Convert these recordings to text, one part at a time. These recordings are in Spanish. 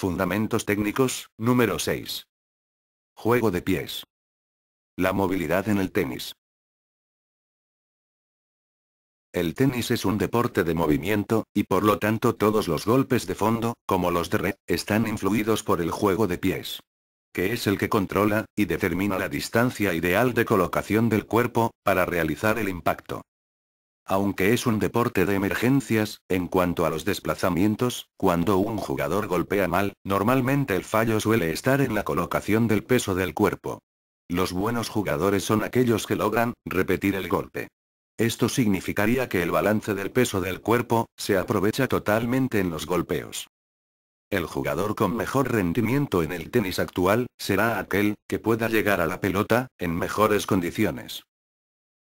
Fundamentos técnicos, número 6. Juego de pies. La movilidad en el tenis. El tenis es un deporte de movimiento, y por lo tanto todos los golpes de fondo, como los de red, están influidos por el juego de pies. Que es el que controla, y determina la distancia ideal de colocación del cuerpo, para realizar el impacto. Aunque es un deporte de emergencias, en cuanto a los desplazamientos, cuando un jugador golpea mal, normalmente el fallo suele estar en la colocación del peso del cuerpo. Los buenos jugadores son aquellos que logran repetir el golpe. Esto significaría que el balance del peso del cuerpo se aprovecha totalmente en los golpeos. El jugador con mejor rendimiento en el tenis actual será aquel que pueda llegar a la pelota en mejores condiciones.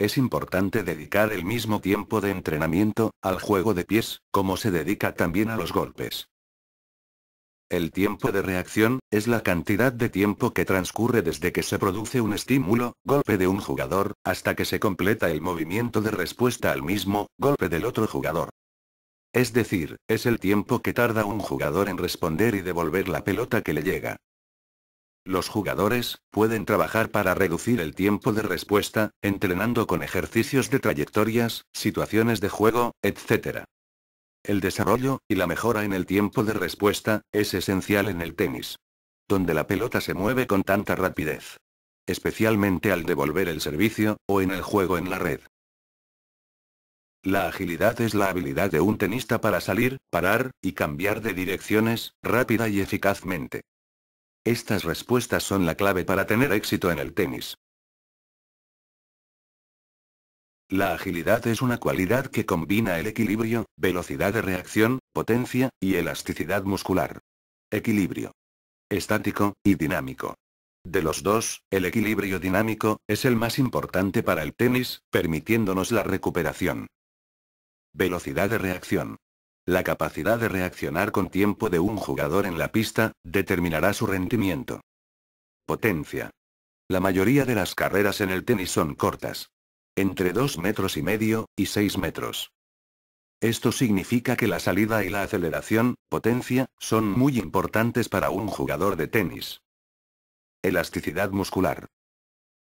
Es importante dedicar el mismo tiempo de entrenamiento, al juego de pies, como se dedica también a los golpes. El tiempo de reacción, es la cantidad de tiempo que transcurre desde que se produce un estímulo, golpe de un jugador, hasta que se completa el movimiento de respuesta al mismo, golpe del otro jugador. Es decir, es el tiempo que tarda un jugador en responder y devolver la pelota que le llega. Los jugadores pueden trabajar para reducir el tiempo de respuesta, entrenando con ejercicios de trayectorias, situaciones de juego, etc. El desarrollo y la mejora en el tiempo de respuesta es esencial en el tenis, donde la pelota se mueve con tanta rapidez, especialmente al devolver el servicio o en el juego en la red. La agilidad es la habilidad de un tenista para salir, parar y cambiar de direcciones rápida y eficazmente. Estas respuestas son la clave para tener éxito en el tenis. La agilidad es una cualidad que combina el equilibrio, velocidad de reacción, potencia, y elasticidad muscular. Equilibrio. Estático, y dinámico. De los dos, el equilibrio dinámico, es el más importante para el tenis, permitiéndonos la recuperación. Velocidad de reacción. La capacidad de reaccionar con tiempo de un jugador en la pista, determinará su rendimiento. Potencia. La mayoría de las carreras en el tenis son cortas. Entre 2 metros y medio, y 6 metros. Esto significa que la salida y la aceleración, potencia, son muy importantes para un jugador de tenis. Elasticidad muscular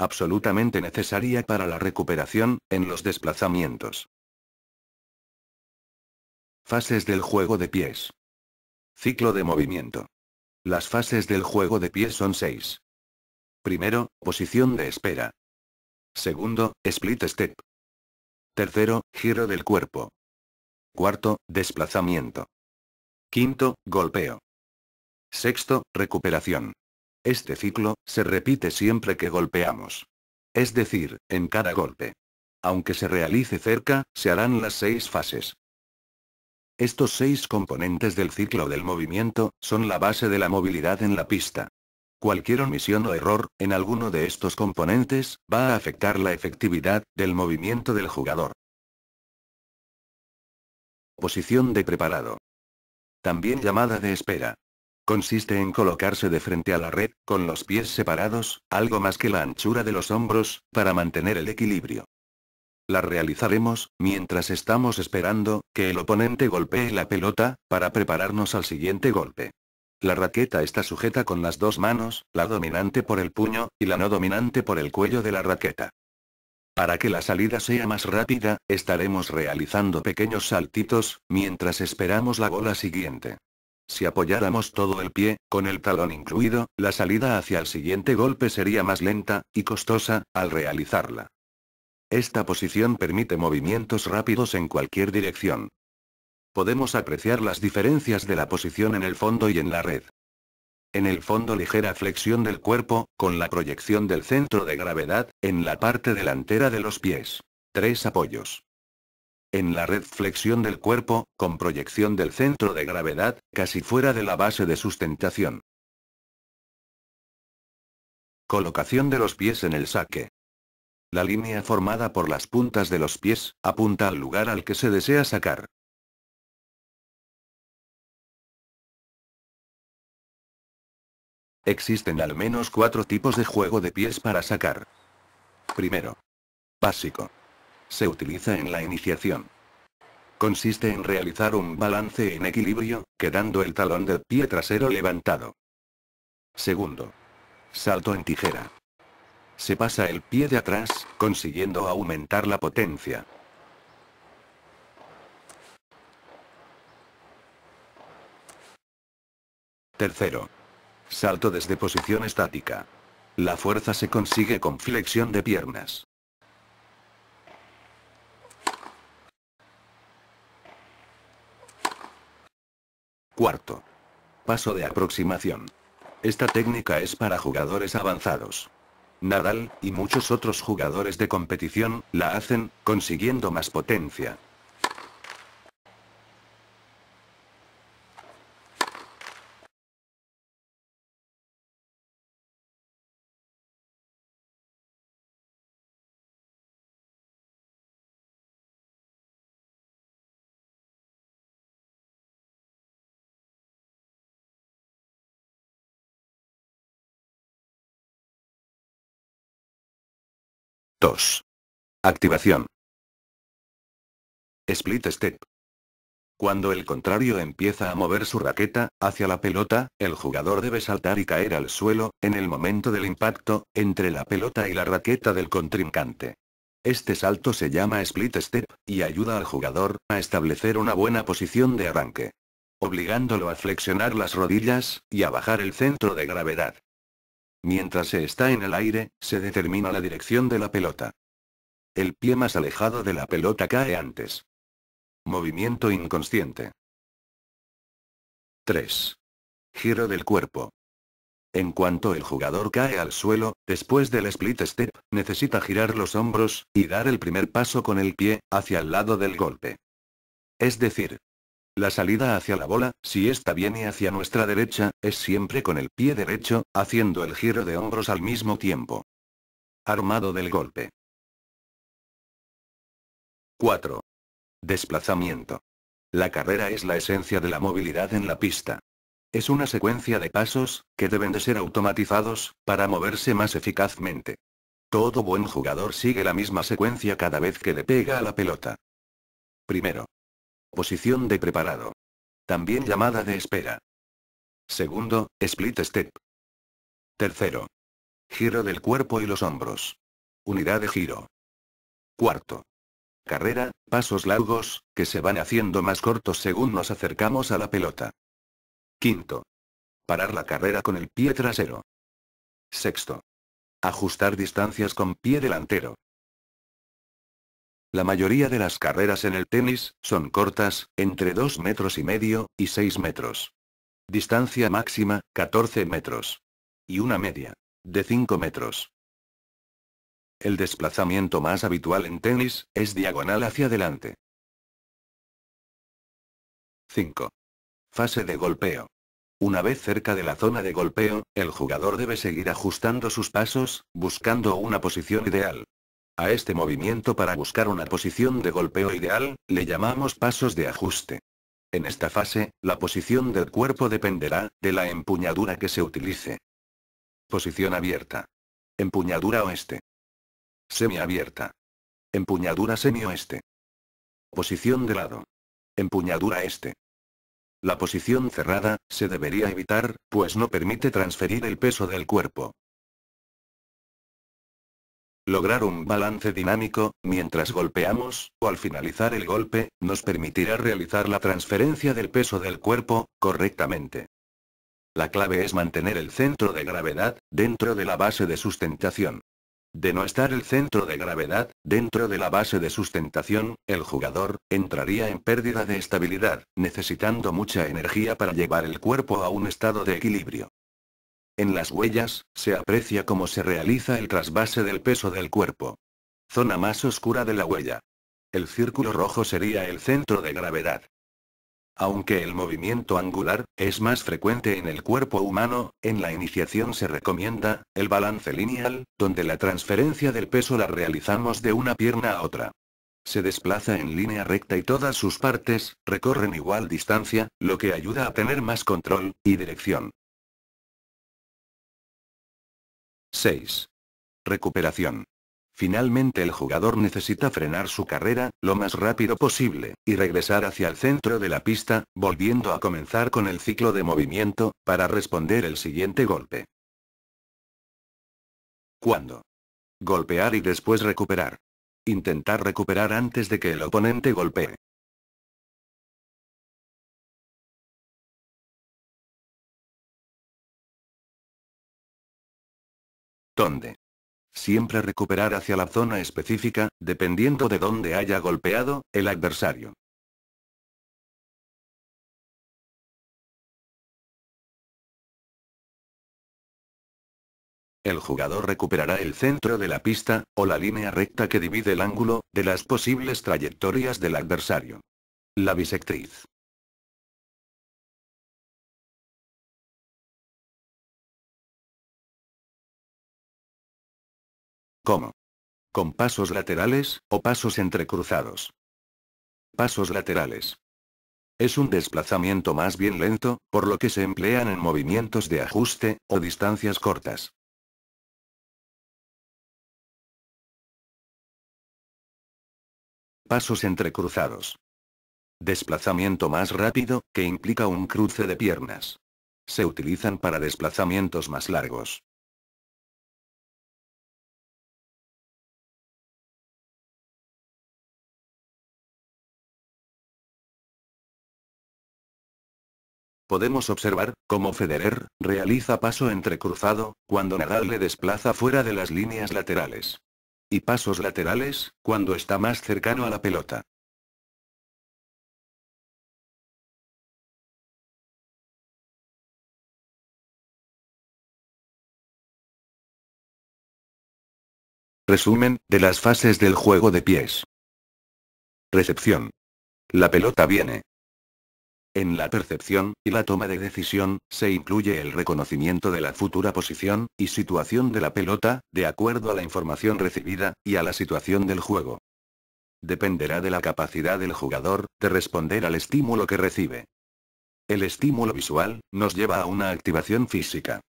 absolutamente necesaria para la recuperación, en los desplazamientos. Fases del juego de pies. Ciclo de movimiento. Las fases del juego de pies son seis. Primero, posición de espera. Segundo, split step. Tercero, giro del cuerpo. Cuarto, desplazamiento. Quinto, golpeo. Sexto, recuperación. Este ciclo, se repite siempre que golpeamos. Es decir, en cada golpe. Aunque se realice cerca, se harán las seis fases. Estos seis componentes del ciclo del movimiento, son la base de la movilidad en la pista. Cualquier omisión o error, en alguno de estos componentes, va a afectar la efectividad, del movimiento del jugador. Posición de preparado. También llamada de espera. Consiste en colocarse de frente a la red, con los pies separados, algo más que la anchura de los hombros, para mantener el equilibrio la realizaremos, mientras estamos esperando, que el oponente golpee la pelota, para prepararnos al siguiente golpe. La raqueta está sujeta con las dos manos, la dominante por el puño, y la no dominante por el cuello de la raqueta. Para que la salida sea más rápida, estaremos realizando pequeños saltitos, mientras esperamos la bola siguiente. Si apoyáramos todo el pie, con el talón incluido, la salida hacia el siguiente golpe sería más lenta, y costosa, al realizarla. Esta posición permite movimientos rápidos en cualquier dirección. Podemos apreciar las diferencias de la posición en el fondo y en la red. En el fondo ligera flexión del cuerpo, con la proyección del centro de gravedad, en la parte delantera de los pies. Tres apoyos. En la red flexión del cuerpo, con proyección del centro de gravedad, casi fuera de la base de sustentación. Colocación de los pies en el saque. La línea formada por las puntas de los pies, apunta al lugar al que se desea sacar. Existen al menos cuatro tipos de juego de pies para sacar. Primero. Básico. Se utiliza en la iniciación. Consiste en realizar un balance en equilibrio, quedando el talón del pie trasero levantado. Segundo. Salto en tijera. Se pasa el pie de atrás, consiguiendo aumentar la potencia. Tercero. Salto desde posición estática. La fuerza se consigue con flexión de piernas. Cuarto. Paso de aproximación. Esta técnica es para jugadores avanzados. Nadal, y muchos otros jugadores de competición, la hacen, consiguiendo más potencia. 2. Activación. Split step. Cuando el contrario empieza a mover su raqueta, hacia la pelota, el jugador debe saltar y caer al suelo, en el momento del impacto, entre la pelota y la raqueta del contrincante. Este salto se llama split step, y ayuda al jugador, a establecer una buena posición de arranque. Obligándolo a flexionar las rodillas, y a bajar el centro de gravedad. Mientras se está en el aire, se determina la dirección de la pelota. El pie más alejado de la pelota cae antes. Movimiento inconsciente. 3. Giro del cuerpo. En cuanto el jugador cae al suelo, después del split step, necesita girar los hombros, y dar el primer paso con el pie, hacia el lado del golpe. Es decir, la salida hacia la bola, si esta viene hacia nuestra derecha, es siempre con el pie derecho, haciendo el giro de hombros al mismo tiempo. Armado del golpe. 4. Desplazamiento. La carrera es la esencia de la movilidad en la pista. Es una secuencia de pasos, que deben de ser automatizados, para moverse más eficazmente. Todo buen jugador sigue la misma secuencia cada vez que le pega a la pelota. Primero, Posición de preparado. También llamada de espera. Segundo, split step. Tercero. Giro del cuerpo y los hombros. Unidad de giro. Cuarto. Carrera, pasos largos, que se van haciendo más cortos según nos acercamos a la pelota. Quinto. Parar la carrera con el pie trasero. Sexto. Ajustar distancias con pie delantero. La mayoría de las carreras en el tenis, son cortas, entre 2 metros y medio, y 6 metros. Distancia máxima, 14 metros. Y una media. De 5 metros. El desplazamiento más habitual en tenis, es diagonal hacia adelante. 5. Fase de golpeo. Una vez cerca de la zona de golpeo, el jugador debe seguir ajustando sus pasos, buscando una posición ideal. A este movimiento para buscar una posición de golpeo ideal, le llamamos pasos de ajuste. En esta fase, la posición del cuerpo dependerá de la empuñadura que se utilice. Posición abierta. Empuñadura oeste. Semiabierta. Empuñadura semioeste. Posición de lado. Empuñadura este. La posición cerrada, se debería evitar, pues no permite transferir el peso del cuerpo. Lograr un balance dinámico, mientras golpeamos, o al finalizar el golpe, nos permitirá realizar la transferencia del peso del cuerpo, correctamente. La clave es mantener el centro de gravedad, dentro de la base de sustentación. De no estar el centro de gravedad, dentro de la base de sustentación, el jugador, entraría en pérdida de estabilidad, necesitando mucha energía para llevar el cuerpo a un estado de equilibrio. En las huellas, se aprecia cómo se realiza el trasvase del peso del cuerpo. Zona más oscura de la huella. El círculo rojo sería el centro de gravedad. Aunque el movimiento angular es más frecuente en el cuerpo humano, en la iniciación se recomienda el balance lineal, donde la transferencia del peso la realizamos de una pierna a otra. Se desplaza en línea recta y todas sus partes recorren igual distancia, lo que ayuda a tener más control y dirección. 6. Recuperación. Finalmente el jugador necesita frenar su carrera, lo más rápido posible, y regresar hacia el centro de la pista, volviendo a comenzar con el ciclo de movimiento, para responder el siguiente golpe. ¿Cuándo? Golpear y después recuperar. Intentar recuperar antes de que el oponente golpee. ¿Dónde? Siempre recuperar hacia la zona específica, dependiendo de dónde haya golpeado, el adversario. El jugador recuperará el centro de la pista, o la línea recta que divide el ángulo, de las posibles trayectorias del adversario. La bisectriz. ¿Cómo? ¿Con pasos laterales, o pasos entrecruzados? Pasos laterales. Es un desplazamiento más bien lento, por lo que se emplean en movimientos de ajuste, o distancias cortas. Pasos entrecruzados. Desplazamiento más rápido, que implica un cruce de piernas. Se utilizan para desplazamientos más largos. Podemos observar, cómo Federer, realiza paso entrecruzado, cuando Nadal le desplaza fuera de las líneas laterales. Y pasos laterales, cuando está más cercano a la pelota. Resumen, de las fases del juego de pies. Recepción. La pelota viene. En la percepción, y la toma de decisión, se incluye el reconocimiento de la futura posición, y situación de la pelota, de acuerdo a la información recibida, y a la situación del juego. Dependerá de la capacidad del jugador, de responder al estímulo que recibe. El estímulo visual, nos lleva a una activación física.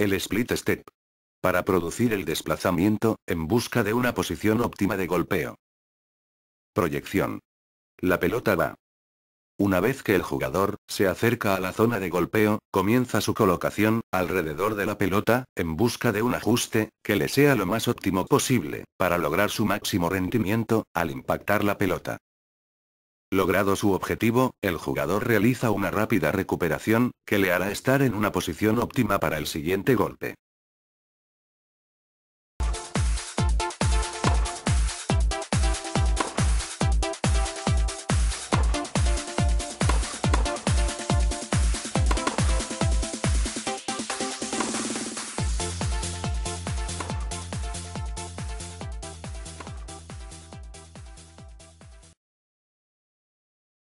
El split step. Para producir el desplazamiento, en busca de una posición óptima de golpeo. Proyección. La pelota va. Una vez que el jugador se acerca a la zona de golpeo, comienza su colocación alrededor de la pelota, en busca de un ajuste que le sea lo más óptimo posible, para lograr su máximo rendimiento al impactar la pelota. Logrado su objetivo, el jugador realiza una rápida recuperación, que le hará estar en una posición óptima para el siguiente golpe.